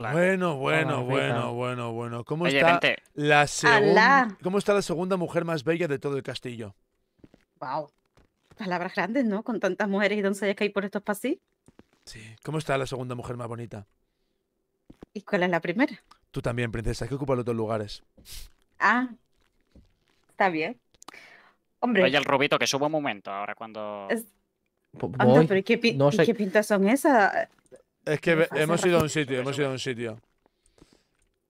Bueno, bueno, bueno, bueno, bueno. ¿Cómo está, la segunda, está la segunda mujer más bella de todo el castillo? Wow. Palabras grandes, ¿no? Con tantas mujeres y doncellas que hay por estos pasillos. Sí. ¿Cómo está la segunda mujer más bonita? ¿Y cuál es la primera? Tú también, princesa. que ocupa los dos lugares. Ah. Está bien. Hombre. Oye, el rubito que subo un momento ahora cuando... qué pintas son esas? Es que hemos ido a un sitio, hemos ido a un sitio.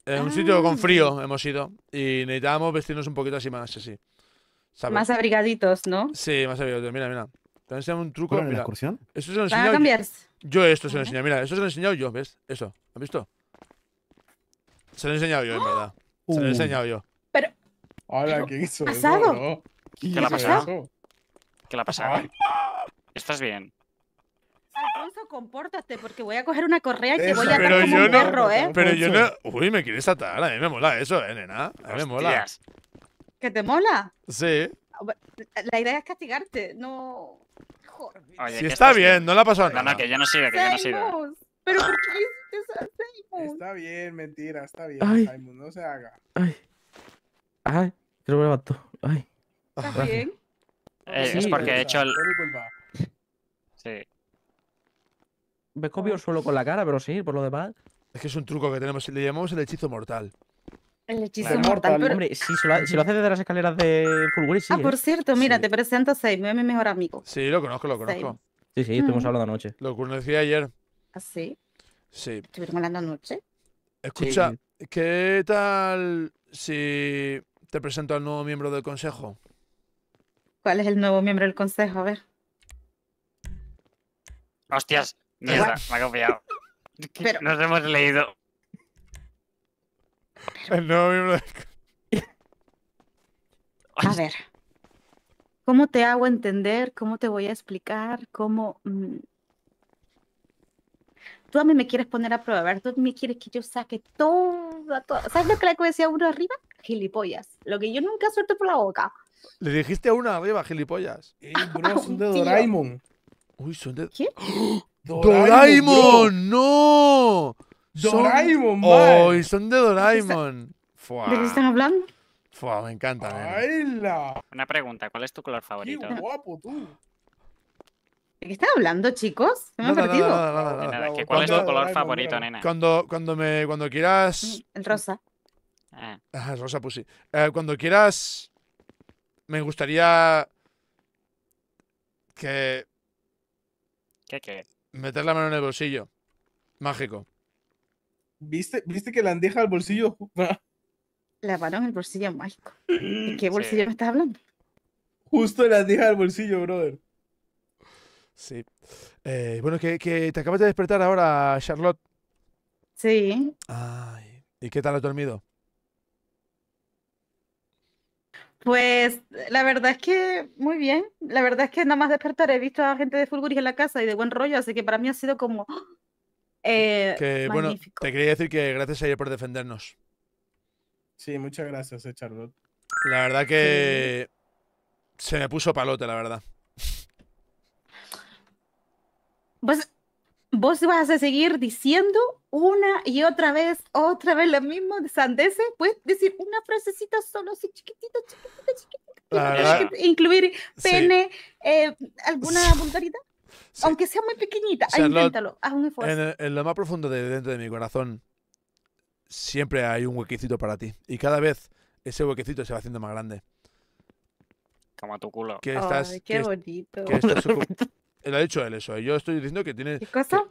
En un sitio ah, con frío hemos ido. Y necesitábamos vestirnos un poquito así más así. Más abrigaditos, ¿no? Sí, más abrigaditos. Mira, mira. Te enseñado un truco. es la excursión? Esto se lo enseñado. Yo, yo esto se lo he enseñado. Mira, esto se lo he enseñado yo, ¿ves? Eso. ¿Has visto? Se lo he enseñado yo, en verdad. Se lo he uh. enseñado yo. Pero. Hola, ¿qué hizo? ¿Pasado? ¿Qué, le ha pasado? ¿Qué le ha pasado? ¿Estás bien? Alfonso, compórtate, porque voy a coger una correa y te voy a atar como un perro, ¿eh? Pero yo no. Uy, me quieres atar. A mí me mola eso, ¿eh, nena? A mí me mola. ¿Que te mola? Sí. La idea es castigarte, no. Si está bien, no le ha pasado nada. No, no, que ya no sirve, que ya no sirve. Pero ¿por qué hiciste eso Está bien, mentira, está bien, Ay. no se haga. Ay. Ay, creo que me mató. Ay. ¿Estás bien? Eh, es porque he hecho el. Sí ves copio solo con la cara, pero sí, por lo demás. Es que es un truco que tenemos, le llamamos el hechizo mortal. El hechizo mortal, Hombre, si, lo, lo haces desde las escaleras de Fulguri, Ah, por ¿eh? cierto, mira, te presento a Seib, mi mejor amigo. Sí, lo conozco, lo conozco. Sí, sí, estuvimos mm. hablando anoche. Lo conocí ayer. ¿Ah, sí? Sí. Estuvimos hablando anoche? Escucha, ¿qué tal si te presento al nuevo miembro del consejo? ¿Cuál es el nuevo miembro del consejo? A ver. Hostias, me ha confiado. Nos hemos leído. A ver. ¿Cómo te hago entender? ¿Cómo te voy a explicar? ¿Cómo...? Mm? Tú a mí me quieres poner a prueba, ¿verdad? Tú me quieres que yo saque Todo, ¿Sabes lo que le decía a uno arriba? Gilipollas. Lo que yo nunca suelto por la boca. Le dijiste a uno arriba, gilipollas. Eh, son de Doraemon. Uy, son de... ¿Qué? ¡Oh! Doraemon, no. Doraemon, man! Hoy son de Doraemon. ¿De qué están hablando? ¡Fua! me encanta. Baila. Una pregunta, ¿cuál es tu color favorito? Qué guapo tú. ¿De qué están hablando, chicos? ¿Se me perdido? ¿Cuál es tu color favorito, nena? Cuando, cuando, me, cuando quieras. El rosa. Ah. ah rosa, pues sí. Eh, cuando quieras. Me gustaría. Que. ¿Qué qué? Meter la mano en el bolsillo. Mágico. ¿Viste, ¿Viste que la andeja al bolsillo? La mano en el bolsillo mágico. qué bolsillo me estás hablando? Justo la andeja al bolsillo, brother. Sí. Eh, bueno, que, que, te acabas de despertar ahora, Charlotte. Sí. Ay. ¿Y qué tal has dormido? Pues la verdad es que muy bien. La verdad es que nada más despertar he visto a gente de Fulguris en la casa y de buen rollo, así que para mí ha sido como. Eh, magnífico. bueno, te quería decir que gracias a ayer por defendernos. Sí, muchas gracias, eh, Charlotte. La verdad que se me puso palote, la verdad. Pues vos vas a seguir diciendo una y otra vez, otra vez lo mismo de sandeces, puedes decir una frasecita solo, así chiquitita, chiquitita, chiquitita, incluir pene, eh, alguna vulgaridad, aunque sea muy pequeñita, ahí inténtalo, haz un esfuerzo. En, lo más profundo de dentro de mi corazón, siempre hay un huequecito para ti, y cada vez ese huequecito se va haciendo más grande. Toma tu culo. Que estás, qué bonito. Lo ha dicho él eso. Yo estoy diciendo que tiene. ¿Qué cosa?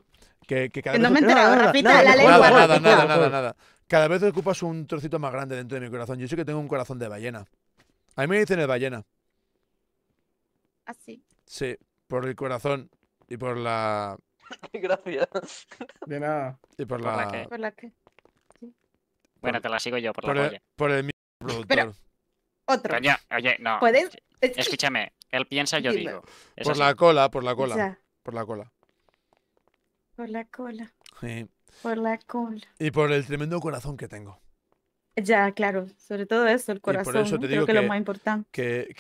Que, cada no vez... me he enterado, Nada, nada, nada, nada, Cada vez ocupas un trocito más grande dentro de mi corazón. Yo sé que tengo un corazón de ballena. A mí me dicen el ballena. Así. Ah, sí, por el corazón y por la. Gracias. De nada. Y por, la. ¿Por la qué? Bueno, te la sigo yo por, la el, Por el mismo productor. otro. oye, no. ¿Puedes? Escúchame, él piensa, yo digo. por la cola, por la cola. Por la cola. Por la cola. Sí. Por la cola. Y por el tremendo corazón que tengo. Ya, claro. Sobre todo eso, el corazón. que, es lo más importante. Que,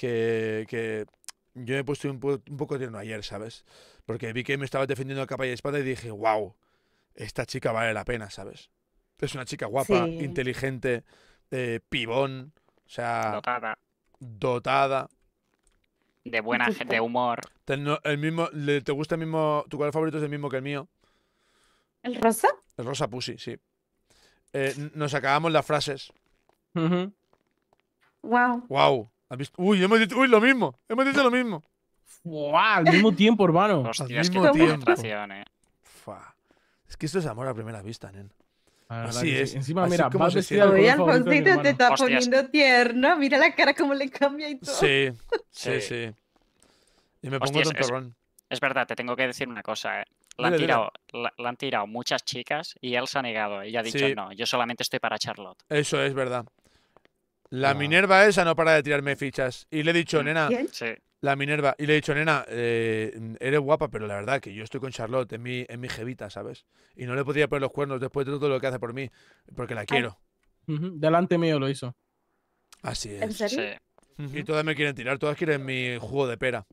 que yo me he puesto un, poco tierno ayer, ¿sabes? Porque vi que me estaba defendiendo a capa y espada y dije, wow, esta chica vale la pena, ¿sabes? Es una chica guapa, inteligente, eh, pibón, o sea... Dotada. Dotada de buena de humor. El mismo, ¿Te gusta el mismo? ¿Tu color favorito es el mismo que el mío? ¿El rosa? El rosa pussy, sí. Eh, nos acabamos las frases. Wow. Wow. Uy, hemos dicho, lo mismo. Hemos dicho lo mismo. wow al mismo tiempo, hermano. al mismo tiempo. Eh. Es que esto es amor a primera vista, nen. Así es. Encima, mira, más vestida te está poniendo tierno. Mira la cara como le cambia y todo. Sí, sí, sí. Y me pongo tontorrón. Es, es verdad, te tengo que decir una cosa, eh. La han, tirado, la, han, tirado, muchas chicas y él se ha negado. Eh. Y ha dicho, no, yo solamente estoy para Charlotte. Eso es verdad. La Minerva esa no para de tirarme fichas. Y le he dicho, nena, sí la Minerva. Y le he dicho, nena, eh, eres guapa, pero la verdad que yo estoy con Charlotte, en mi, en mi jevita, ¿sabes? Y no le podía poner los cuernos después de todo lo que hace por mí, porque la quiero. Delante mío lo hizo. Así es. ¿En serio? Sí. Y todas me quieren tirar, todas quieren mi jugo de pera.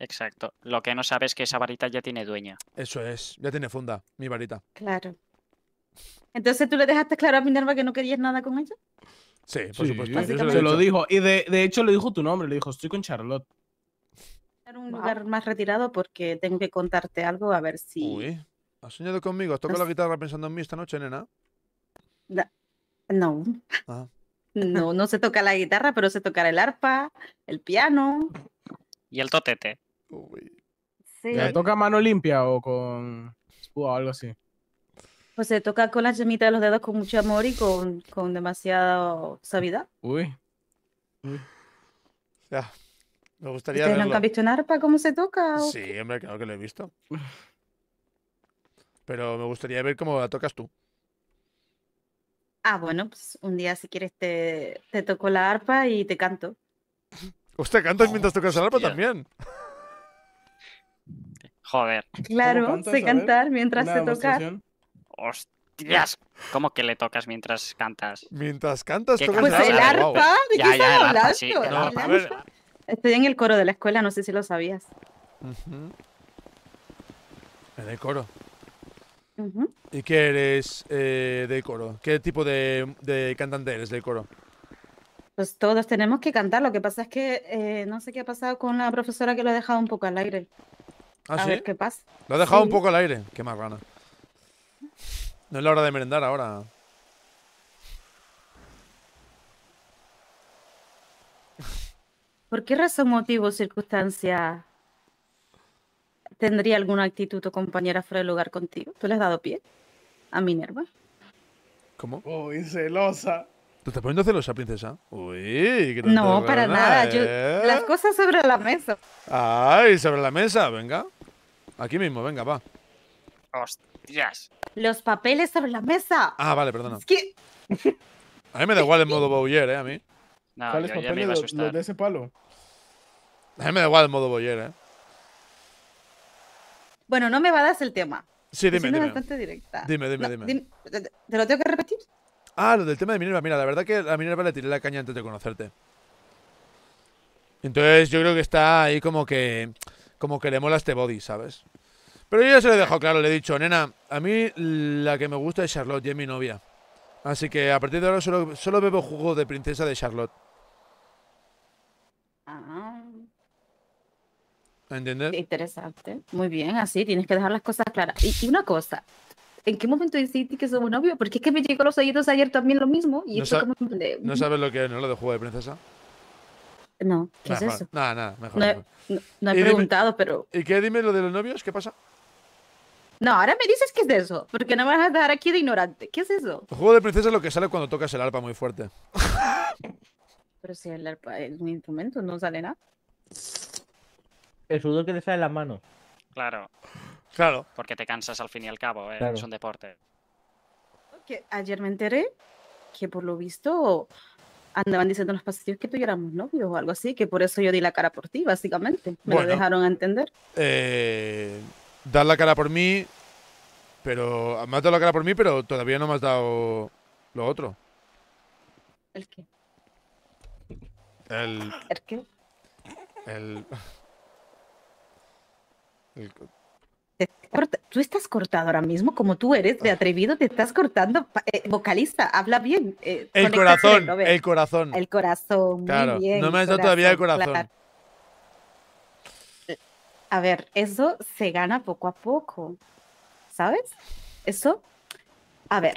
Exacto. Lo que no sabes es que esa varita ya tiene dueña. Eso es, ya tiene funda, mi varita. Claro. Entonces tú le dejaste claro a Minerva que no querías nada con ella. Sí, por supuesto. Se lo dijo. Y de, de hecho le dijo tu nombre, le dijo, estoy con Charlotte un lugar más retirado porque tengo que contarte algo a ver si. Uy, ¿has soñado conmigo? ¿Has la pues guitarra pensando en mí esta noche, nena? No. Ah. No, no se toca la guitarra, pero se tocará el arpa, el piano. Y el totete. Uy. Sí. toca mano limpia o con o algo así? Pues se toca con la yemita de los dedos con mucho amor y con, con demasiada sabiduría. Uy. Uy. Ya. Me gustaría nunca has visto un arpa cómo se toca? sí, hombre, claro que lo he visto. Pero me gustaría ver cómo la tocas tú. Ah, bueno, pues un día si quieres te, te toco la arpa y te canto. ¿Usted cantas mientras oh, tocas el arpa también? Joder. Claro, sé cantar mientras se toca. Hostias, ¿cómo que le tocas mientras cantas? Mientras cantas, tocas pues el arpa. ¿De qué ya, ya, Estoy en el coro de la escuela, no sé si lo sabías. En el coro. ¿Y qué eres eh, del coro? ¿Qué tipo de, cantante eres del coro? Pues todos tenemos que cantar. Lo que pasa es que eh, no sé qué ha pasado con la profesora que lo ha dejado un poco al aire. ¿Ah, a ver qué pasa. Lo ha dejado un poco al aire. Qué más gana. No es la hora de merendar ahora. ¿Por qué razón, motivo o circunstancia tendría alguna actitud o compañera fuera de lugar contigo? ¿Tú le has dado pie a Minerva? ¿Cómo? Uy, celosa. ¿Te estás poniendo celosa, princesa? Uy, qué No, para nada. ¿eh? las cosas sobre la mesa. Ay, sobre la mesa, venga. Aquí mismo, venga, va. Hostias. Los papeles sobre la mesa. Ah, vale, perdona. Es que... A mí me da igual el modo Bowyer, ¿eh? A mí. No, ¿Cuáles yo, de ese palo. A mí me da igual el modo Boyer ¿eh? Bueno, no me va a dar el tema. Sí, dime, dime. bastante directa. Dime, dime, dime. ¿Te lo tengo que repetir? Ah, lo del tema de Minerva. Mira, la verdad que a Minerva le tiré la caña antes de conocerte. Entonces yo creo que está ahí como que... Como que le mola este body, ¿sabes? Pero yo ya se lo he dejado claro, le he dicho, nena, a mí la que me gusta es Charlotte y es mi novia. Así que a partir de ahora solo, solo bebo jugo de princesa de Charlotte. Ah. ¿Entender? Interesante. Muy bien, así tienes que dejar las cosas claras. Y, una cosa, ¿en qué momento decidiste que somos novio? Porque es que me llegó los oídos ayer también lo mismo. Y no, como... ¿No sabes lo que es, ¿no? Lo de juego de princesa. No, ¿qué es eso? Nada, nada, mejor. No, he preguntado, pero. ¿Y qué dime lo de los novios? ¿Qué pasa? No, ahora me dices que es de eso, porque no me vas a dejar aquí de ignorante. ¿Qué es eso? El juego de princesa es lo que sale cuando tocas el arpa muy fuerte. Pero si es un instrumento, no sale nada. El sudor que te sale en las manos. Claro. Claro. Porque te cansas al fin y al cabo, ¿eh? es un deporte. ayer me enteré que por lo visto andaban diciendo en los pasillos que tú y éramos novios o algo así, que por eso yo di la cara por ti, básicamente. Me lo dejaron entender. Eh, dar la cara por mí, pero. Me has dado la cara por mí, pero todavía no me has dado lo otro. ¿El qué? El. El. Tú estás cortado ahora mismo, como tú eres de atrevido, te estás cortando. Eh, vocalista, habla bien. Eh, el, corazón, el corazón, el corazón. no me ha hecho todavía el corazón. A ver, eso se gana poco a poco, ¿sabes? Eso, a ver,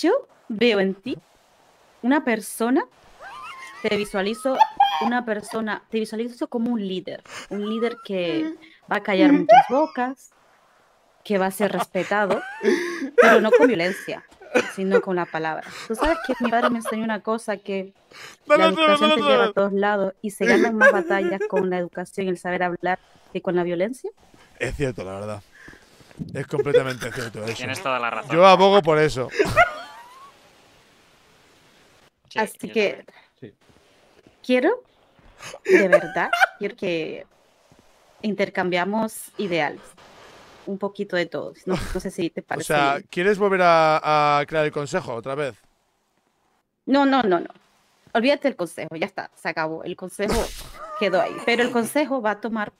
yo veo en ti una persona, te visualizo una persona, te visualizo como un líder, un líder que va a callar muchas bocas, que va a ser respetado, pero no con violencia, sino con la palabra. Tú sabes que mi padre me enseñó una cosa que la educación te lleva a todos lados y se ganan más batallas con la educación y el saber hablar que con la violencia. Es cierto, la verdad. Es completamente cierto eso. Tienes toda la razón. Yo abogo por eso. Así que quiero, de verdad, quiero que intercambiamos ideales. Un poquito de todos. No, sé si te parece. O sea, ¿quieres volver a, a crear el consejo otra vez? No, no, no, no. Olvídate del consejo, ya está, se acabó. El consejo quedó ahí. Pero el consejo va a tomar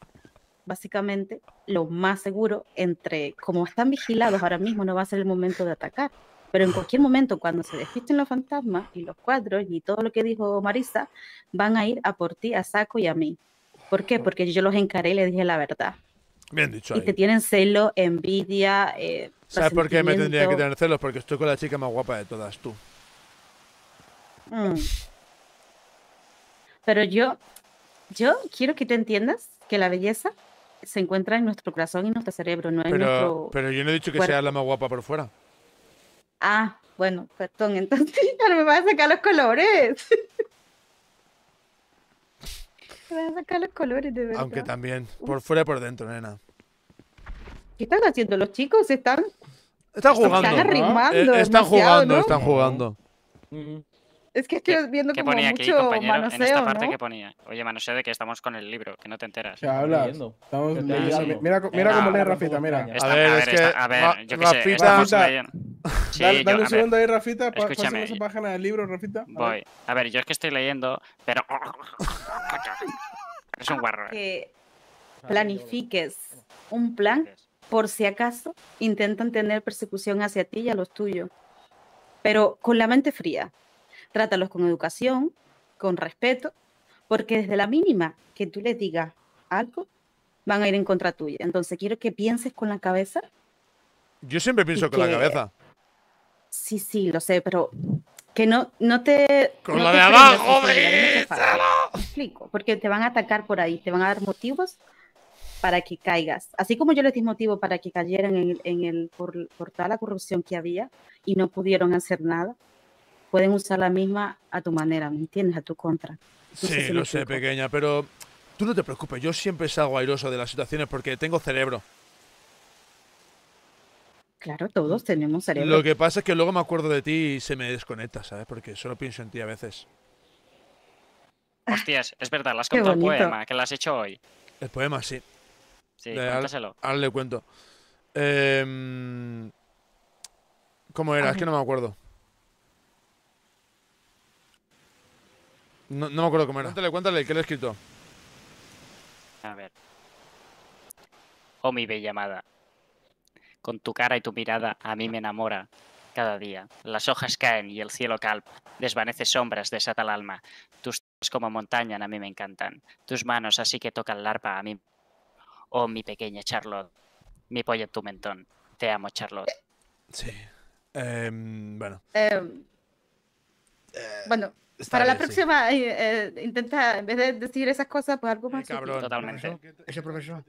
básicamente lo más seguro entre, como están vigilados ahora mismo, no va a ser el momento de atacar. Pero en cualquier momento, cuando se despisten los fantasmas y los cuadros y todo lo que dijo Marisa, van a ir a por ti, a Saco y a mí. ¿Por qué? Porque yo los encaré y les dije la verdad. Bien dicho. Y te tienen celo, envidia. Eh, ¿Sabes por qué me tendría que tener celos? Porque estoy con la chica más guapa de todas, tú. Mm. Pero yo, yo quiero que te entiendas que la belleza se encuentra en nuestro corazón y en nuestro cerebro, no en nuestro. Pero yo no he dicho que sea la más guapa por fuera. Ah, bueno, perdón, entonces ya no me vas a sacar los colores. me vas a sacar los colores, de verdad. Aunque también, por fuera y por dentro, nena. ¿Qué están haciendo los chicos? Están... Están jugando. Están arrimando. Eh, ¿no? están jugando, están mm. jugando. Es que estoy viendo que ponía aquí, compañero, en esta parte ¿no? que ponía. Oye, manoseo de que estamos con el libro, que no te enteras. Estamos leyendo. Mira, mira cómo lee Rafita, mira. a ver, es que a ver yo qué sé. Estamos dale, un segundo ahí, Rafita. Escúchame. esa página del libro, Rafita. voy. A ver, yo es que estoy leyendo, pero... es un guarro. Eh. Que ah, planifiques un plan por si acaso intentan tener persecución hacia ti y a los tuyos, pero con la mente fría trátalos con educación, con respeto, porque desde la mínima que tú les digas algo, van a ir en contra tuya. Entonces quiero que pienses con la cabeza. Yo siempre pienso con la cabeza. Sí, sí, lo sé, pero que no, no te... Con la de abajo, explico, porque te van a atacar por ahí, te van a dar motivos para que caigas. Así como yo les di motivo para que cayeran en en el por toda la corrupción que había y no pudieron hacer nada, pueden usar la misma a tu manera, ¿me entiendes? A tu contra. sí, lo sé, pequeña, pero tú no te preocupes, yo siempre salgo airoso de las situaciones porque tengo cerebro. Claro, todos tenemos cerebro. Lo que pasa es que luego me acuerdo de ti y se me desconecta, ¿sabes? Porque solo pienso en ti a veces. Hostias, es verdad, las contado el poema, que las has hecho hoy. El poema, sí. Sí, eh, cuéntaselo. cuento. Em, ¿Cómo era? Es que no me acuerdo. No, me acuerdo cómo era. Cuéntale, cuéntale, ¿qué le he escrito? A ver. Oh, mi bella amada. Con tu cara y tu mirada a mí me enamora cada día. Las hojas caen y el cielo calpa Desvanece sombras, desata el alma. Tus como montañan, a mí me encantan. Tus manos así que tocan arpa a mí. Oh, mi pequeña Charlotte. Mi pollo en tu mentón. Te amo, Charlotte. Sí. Em, bueno. Em, bueno para la próxima, eh, eh, intenta, en vez de decir esas cosas, pues algo más. Eh, totalmente. Ese profesor.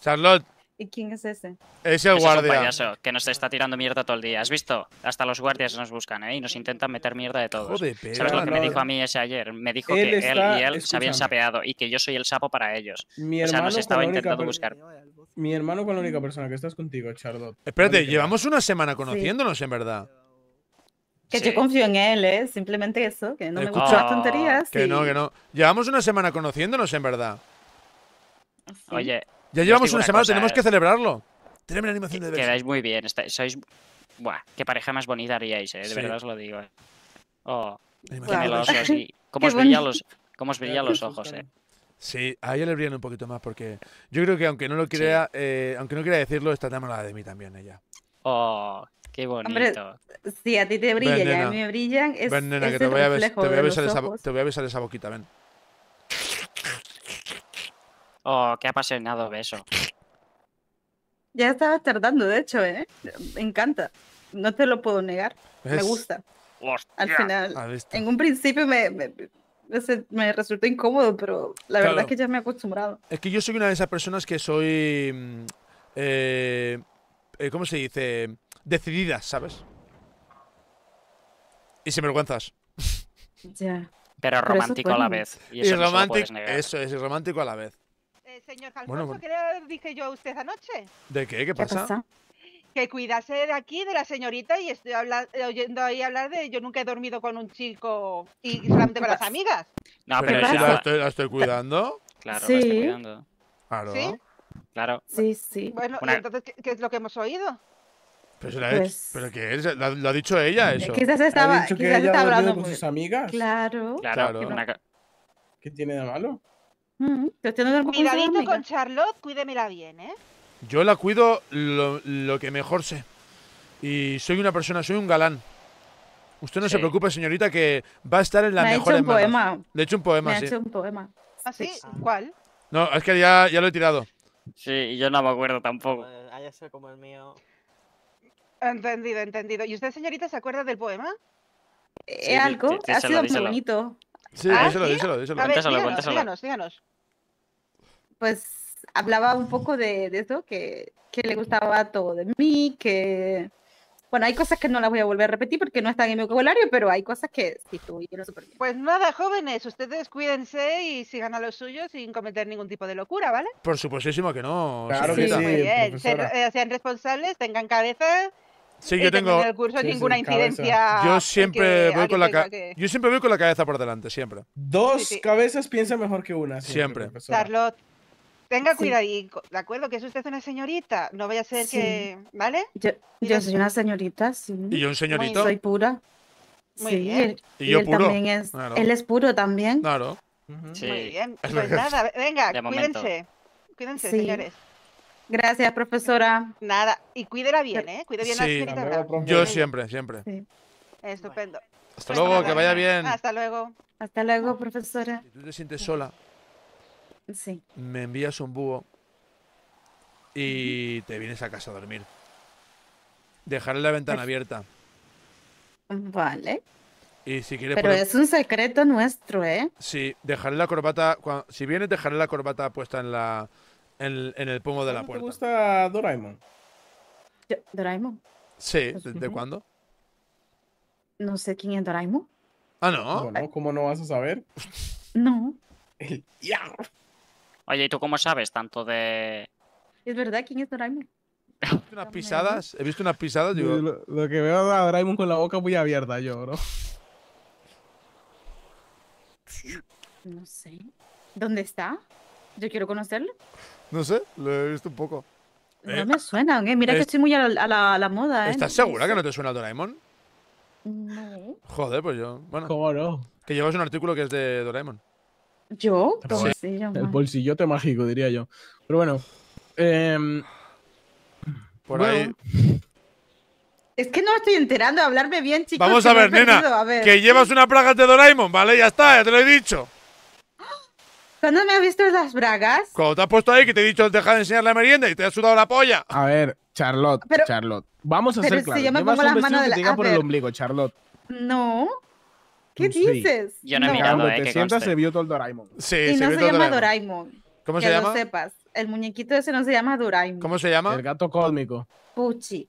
Charlotte. ¿Y quién es ese? Es el ese guardia. Es payaso que nos está tirando mierda todo el día. ¿Has visto? Hasta los guardias nos buscan, ¿eh? Y nos intentan meter mierda de todos. ¿Sabes lo que me dijo a mí ese ayer? Me dijo que él y él se habían sapeado y que yo soy el sapo para ellos. Mi o nos estaba intentando buscar. Mi hermano con la única persona que estás contigo, Charlotte. Espérate, llevamos una semana conociéndonos, en verdad. Que yo confío en él, ¿eh? Simplemente eso, que no me gustan las tonterías. Que no, que no. Llevamos una semana conociéndonos, en verdad. Oye. Ya llevamos una, semana, tenemos que eh. celebrarlo. Tenemos la animación de Quedáis muy bien, este, sois. Buah, qué pareja más bonita haríais, ¿eh? De verdad os lo digo. Eh. Oh, qué cómo, os brillan los, cómo os los ojos, ¿eh? Sí, a ella le brillan un poquito más porque yo creo que aunque no lo crea, eh, aunque no quiera decirlo, está tan mala de mí también ella. Oh, qué bonito. si a ti te brilla y ¿eh? a mí me brillan, es, te, voy te, voy a besar esa, te voy a besar esa boquita, ven. Oh, qué apasionado beso. Ya estabas tardando, de hecho, ¿eh? Me encanta. No te lo puedo negar. Me gusta. Al final, ah, en un principio me, resultó incómodo, pero la verdad es que ya me he acostumbrado. Es que yo soy una de esas personas que soy... Mm, eh, eh, ¿cómo se dice? Decididas, ¿sabes? Y sin vergüenzas. Ya. Pero romántico a la vez. Y, eso, romántico, eso es, romántico a la vez. Eh, señor Alfonso, ¿qué le dije yo a usted anoche? ¿De qué? ¿Qué pasa? Que cuidase de aquí, de la señorita, y estoy eh, oyendo ahí hablar de yo nunca he dormido con un chico y solamente con las amigas. No, pero, la, estoy, cuidando. Claro, ¿Sí? la estoy cuidando. Claro. Claro. Sí, sí. Bueno, entonces, ¿qué, es lo que hemos oído? Pero, la pues ¿Pero es? ¿Lo, ¿Lo, ha dicho ella eh, eso? Quizás estaba, quizás ella estaba hablando con sus amigas. Claro. Claro. ¿Qué tiene de malo? Mm Cuidadito con Charlotte, cuídemela bien, ¿eh? Yo la cuido lo, que mejor sé. Y soy una persona, soy un galán. Usted no se preocupe, señorita, que va a estar en la mejor he hecho un poema. he hecho un poema, Me ha hecho un poema. ¿Ah, sí? ¿Cuál? No, es que ya, ya lo he tirado. Sí, y yo no me acuerdo tampoco. Hayas ah, como el mío. Entendido, entendido. ¿Y usted, señorita, se acuerda del poema? Sí, ¿Eh, algo, ha sido muy bonito. ¿Ah, sí, díselo, díselo, díselo. díganos, Díganos, Pues hablaba un poco de, de eso, que, le gustaba todo de mí, que bueno, hay cosas que no las voy a volver a repetir porque no están en mi vocabulario, pero hay cosas que sí estuvieron super bien. Pues nada, jóvenes, ustedes cuídense y sigan a los suyos sin cometer ningún tipo de locura, ¿vale? Por supuestísimo que no. Claro que sí. Muy bien. Eh, sean responsables, tengan cabeza. Sí, yo tengo. En el curso ninguna incidencia. Yo siempre, voy con la yo siempre voy con la cabeza por delante, siempre. Dos cabezas piensan mejor que una. Siempre. siempre. Tenga cuidado, de acuerdo que es usted una señorita, no vaya a ser que, ¿vale? Yo, soy una señorita, sí. Y yo un señorito. Soy pura. Muy bien. Y, yo él puro. También es, Él es puro también. Claro. Muy bien. Pues nada, venga, cuídense. Cuídense, señores. Gracias, profesora. Nada, y cuídela bien, ¿eh? Cuide bien sí. la señorita. Yo siempre, siempre. Estupendo. Hasta luego, que vaya bien. Hasta luego. Hasta luego, profesora. Si tú te sientes sola, Sí. Me envías un búho y te vienes a casa a dormir. Dejaré la ventana abierta. Vale. Pero es un secreto nuestro, ¿eh? Sí, dejaré la corbata. Si vienes, dejaré la corbata puesta en la en, el pomo de la puerta. ¿Te gusta Doraemon? ¿Doraemon? Sí, pues, ¿de, cuándo? No sé quién es Doraemon. Ah, no. ¿cómo no vas a saber? No. El Oye, ¿y tú cómo sabes tanto de...? Es verdad, ¿quién es Doraemon? He visto unas pisadas, he visto unas pisadas, Lo, que veo a Doraemon con la boca muy abierta, yo, bro. No sé. ¿Dónde está? Yo quiero conocerlo. No sé, lo he visto un poco. No eh, me suenan, eh. Mira que estoy muy a la, a la moda, ¿eh? ¿Estás segura que no te suena Doraemon? No. Joder, pues yo. Bueno. ¿Cómo no? Que llevas un artículo que es de Doraemon. ¿Yo? el bolsillote mágico, diría yo. Pero bueno. Em, por ahí. Es que no me estoy enterando, hablarme bien, chicos. Vamos a ver, nena. Que llevas una braga de Doraemon, ¿vale? Ya está, ya te lo he dicho. ¿Cuándo me has visto las bragas? Cuando te has puesto ahí que te he dicho deja de enseñar la merienda y te has sudado la polla. A ver, Charlotte, Charlotte. Vamos a ser claros. Si yo me pongo las manos de la... por el ombligo, Charlotte. No. ¿Qué dices? Yo no, he mirado, Cuando eh, te sientas se vio todo el Doraemon. Sí, se no se, llama Doraemon. ¿Cómo se llama? lo sepas. El muñequito ese no se llama Doraemon. ¿Cómo se llama? El gato cósmico. Pucci.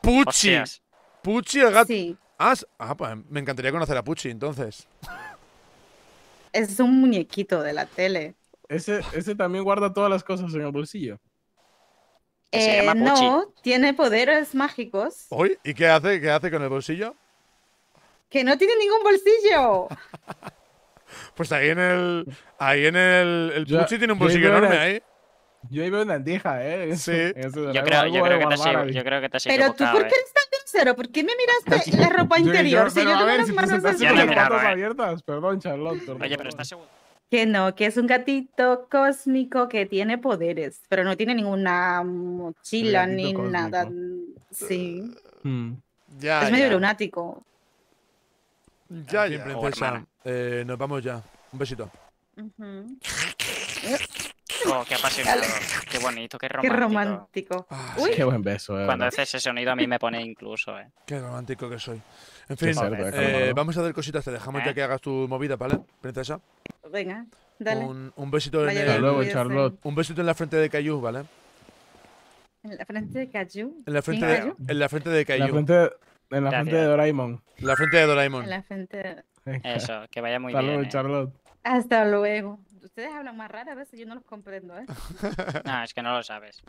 Pucci. Puchi, Pucci el gato. Sí. Ah, ah, pues me encantaría conocer a Pucci entonces. Es un muñequito de la tele. Ese, ese también guarda todas las cosas en el bolsillo. Eh, no, tiene poderes mágicos. ¿Y qué hace? ¿Qué hace con el bolsillo? que no tiene ningún bolsillo. pues ahí en el. Ahí en el. El yo, tiene un bolsillo enorme ahí. Yo ahí veo una andija, ¿eh? Sí. yo, creo, yo, creo que te ha yo, creo, que Pero tú, ¿por qué eh. eres tan sincero? ¿Por qué me miraste la ropa interior? si yo tengo las manos así. abiertas. Perdón, Charlotte. Oye, pero estás seguro. Que no, que es un gatito cósmico que tiene poderes, pero no tiene ninguna mochila ni nada. Sí. Mm. Ya, es medio lunático. Ya, princesa, oh, eh, nos vamos ya. Un besito. Oh, qué apasionado. Qué bonito, qué romántico. Ah, qué buen beso, eh. Cuando haces ese sonido a mí me pone incluso, eh. Qué romántico que soy. En fin, eh, eh, vamos a hacer cositas. Te dejamos ya que hagas tu movida, ¿vale, princesa? Venga, dale. Un, besito en el... luego, Charlotte. Un besito en la frente de Cayu, ¿vale? ¿En la frente de Cayu? En la frente de, Caillou. en La frente... En la frente de Doraemon. La frente de Doraemon. En la frente de... Eso, que vaya muy bien. ¿eh? Charlotte. Hasta luego. Ustedes hablan más raro a veces, yo no los comprendo, ¿eh? no, es que no lo sabes.